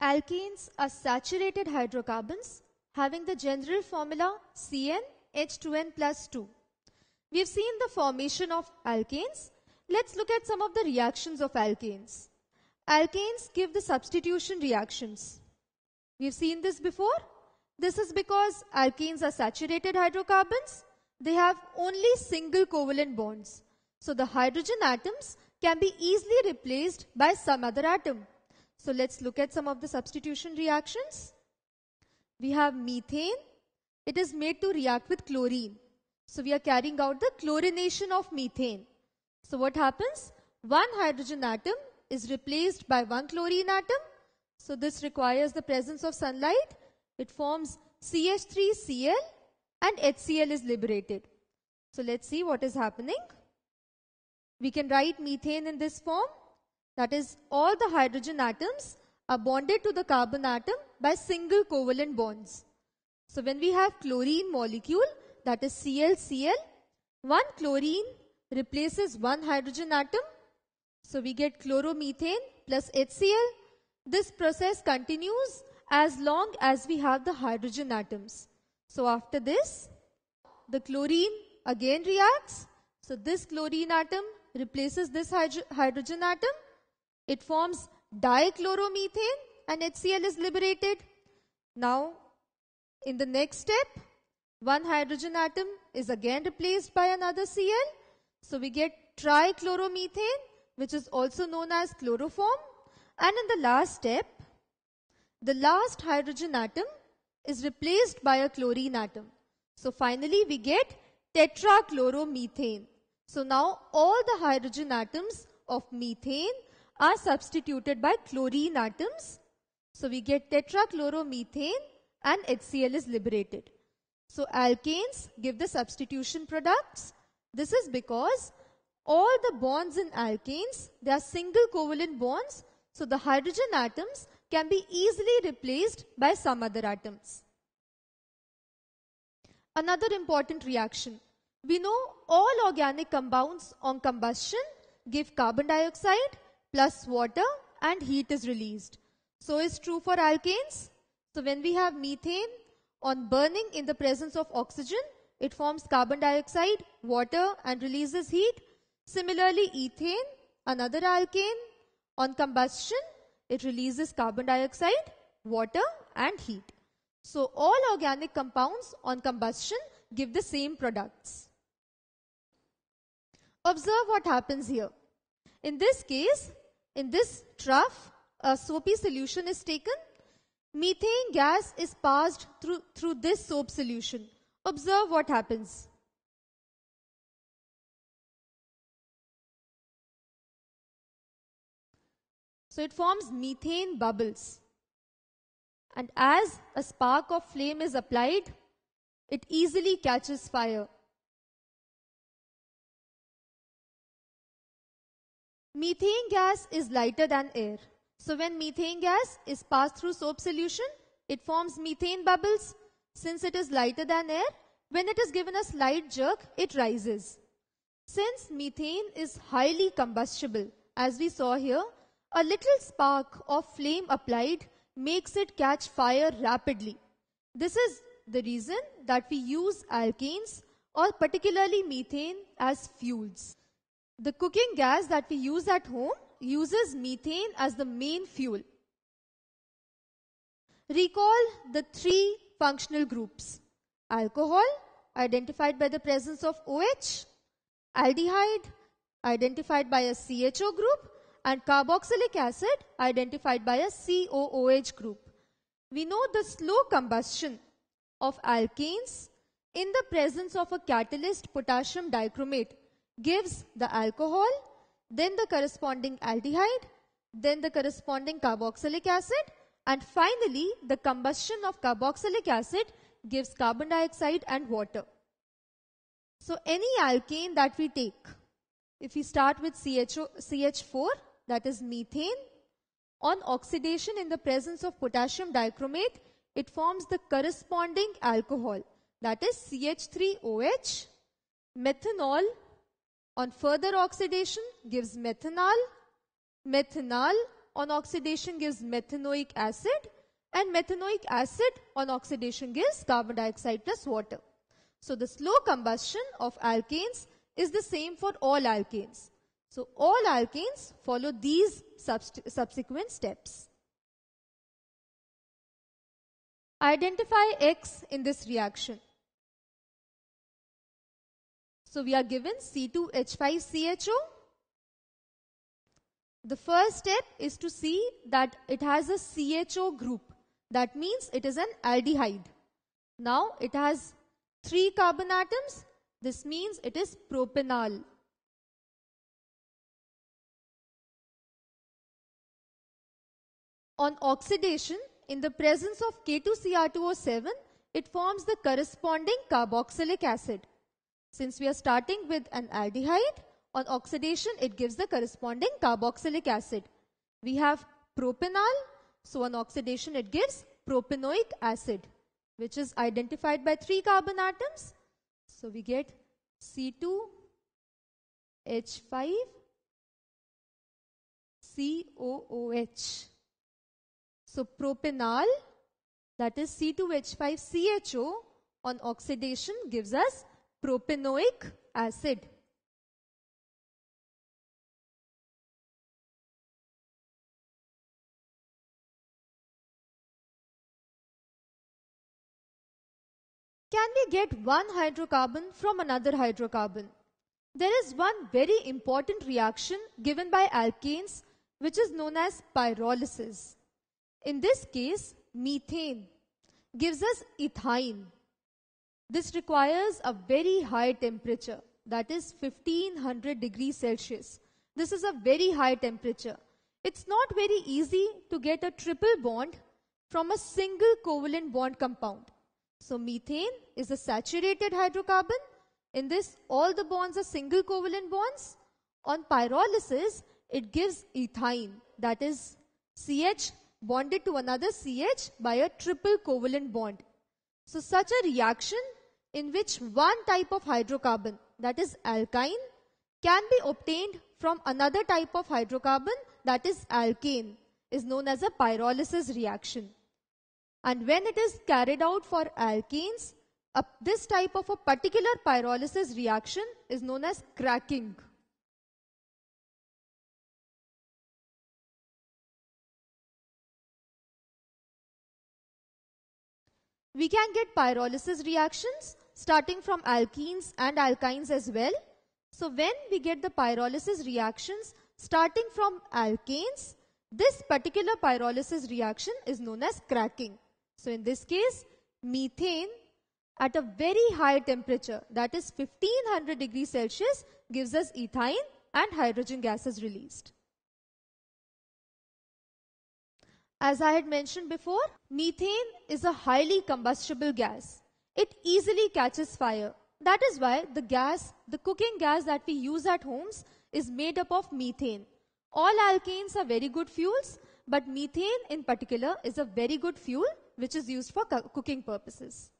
Alkenes are saturated hydrocarbons having the general formula CnH2n plus 2. We have seen the formation of alkanes. Let's look at some of the reactions of alkanes. Alkanes give the substitution reactions. We've seen this before. This is because alkanes are saturated hydrocarbons. They have only single covalent bonds. So the hydrogen atoms can be easily replaced by some other atom. So let's look at some of the substitution reactions. We have methane. It is made to react with chlorine. So we are carrying out the chlorination of methane. So what happens? One hydrogen atom is replaced by one chlorine atom. So this requires the presence of sunlight. It forms CH3Cl and HCl is liberated. So let's see what is happening. We can write methane in this form. That is, all the hydrogen atoms are bonded to the carbon atom by single covalent bonds. So when we have chlorine molecule, that is ClCl, one chlorine replaces one hydrogen atom. So we get chloromethane plus HCl. This process continues as long as we have the hydrogen atoms. So after this, the chlorine again reacts. So this chlorine atom replaces this hydrogen atom it forms dichloromethane and HCl is liberated. Now, in the next step, one hydrogen atom is again replaced by another Cl. So we get trichloromethane, which is also known as chloroform. And in the last step, the last hydrogen atom is replaced by a chlorine atom. So finally we get tetrachloromethane. So now all the hydrogen atoms of methane are substituted by chlorine atoms. So we get tetrachloromethane and HCl is liberated. So alkanes give the substitution products. This is because all the bonds in alkanes, they are single covalent bonds. So the hydrogen atoms can be easily replaced by some other atoms. Another important reaction. We know all organic compounds on combustion give carbon dioxide plus water and heat is released. So is true for alkanes. So when we have methane on burning in the presence of oxygen, it forms carbon dioxide, water and releases heat. Similarly, ethane, another alkane, on combustion, it releases carbon dioxide, water and heat. So all organic compounds on combustion give the same products. Observe what happens here. In this case, in this trough, a soapy solution is taken. Methane gas is passed through, through this soap solution. Observe what happens. So it forms methane bubbles. And as a spark of flame is applied, it easily catches fire. Methane gas is lighter than air. So when methane gas is passed through soap solution, it forms methane bubbles. Since it is lighter than air, when it is given a slight jerk, it rises. Since methane is highly combustible, as we saw here, a little spark of flame applied makes it catch fire rapidly. This is the reason that we use alkanes or particularly methane as fuels. The cooking gas that we use at home uses methane as the main fuel. Recall the three functional groups. Alcohol, identified by the presence of OH. Aldehyde, identified by a CHO group. And carboxylic acid, identified by a COOH group. We know the slow combustion of alkanes in the presence of a catalyst potassium dichromate gives the alcohol, then the corresponding aldehyde, then the corresponding carboxylic acid, and finally the combustion of carboxylic acid gives carbon dioxide and water. So any alkane that we take, if we start with CH4, that is methane, on oxidation in the presence of potassium dichromate, it forms the corresponding alcohol, that is CH3OH, methanol on further oxidation gives methanol. Methanol on oxidation gives methanoic acid and methanoic acid on oxidation gives carbon dioxide plus water. So the slow combustion of alkanes is the same for all alkanes. So all alkanes follow these subsequent steps. Identify X in this reaction. So we are given C2H5CHO. The first step is to see that it has a CHO group. That means it is an aldehyde. Now it has three carbon atoms. This means it is propanol. On oxidation, in the presence of K2CR2O7, it forms the corresponding carboxylic acid. Since we are starting with an aldehyde, on oxidation it gives the corresponding carboxylic acid. We have propanol, so on oxidation it gives propanoic acid, which is identified by three carbon atoms. So we get C2, H5, COOH. So propanol, that is C2H5CHO on oxidation gives us propanoic acid. Can we get one hydrocarbon from another hydrocarbon? There is one very important reaction given by alkenes which is known as pyrolysis. In this case, methane gives us ethine. This requires a very high temperature, that is 1500 degrees Celsius. This is a very high temperature. It's not very easy to get a triple bond from a single covalent bond compound. So methane is a saturated hydrocarbon. In this, all the bonds are single covalent bonds. On pyrolysis, it gives ethine, that is CH bonded to another CH by a triple covalent bond. So such a reaction in which one type of hydrocarbon, that is alkyne, can be obtained from another type of hydrocarbon, that is alkane, is known as a pyrolysis reaction. And when it is carried out for alkanes, this type of a particular pyrolysis reaction is known as cracking. We can get pyrolysis reactions starting from alkenes and alkynes as well. So when we get the pyrolysis reactions starting from alkanes, this particular pyrolysis reaction is known as cracking. So in this case, methane at a very high temperature that is 1500 degrees Celsius gives us ethane and hydrogen gases released. As I had mentioned before, methane is a highly combustible gas it easily catches fire. That is why the gas, the cooking gas that we use at homes is made up of methane. All alkanes are very good fuels, but methane in particular is a very good fuel which is used for cooking purposes.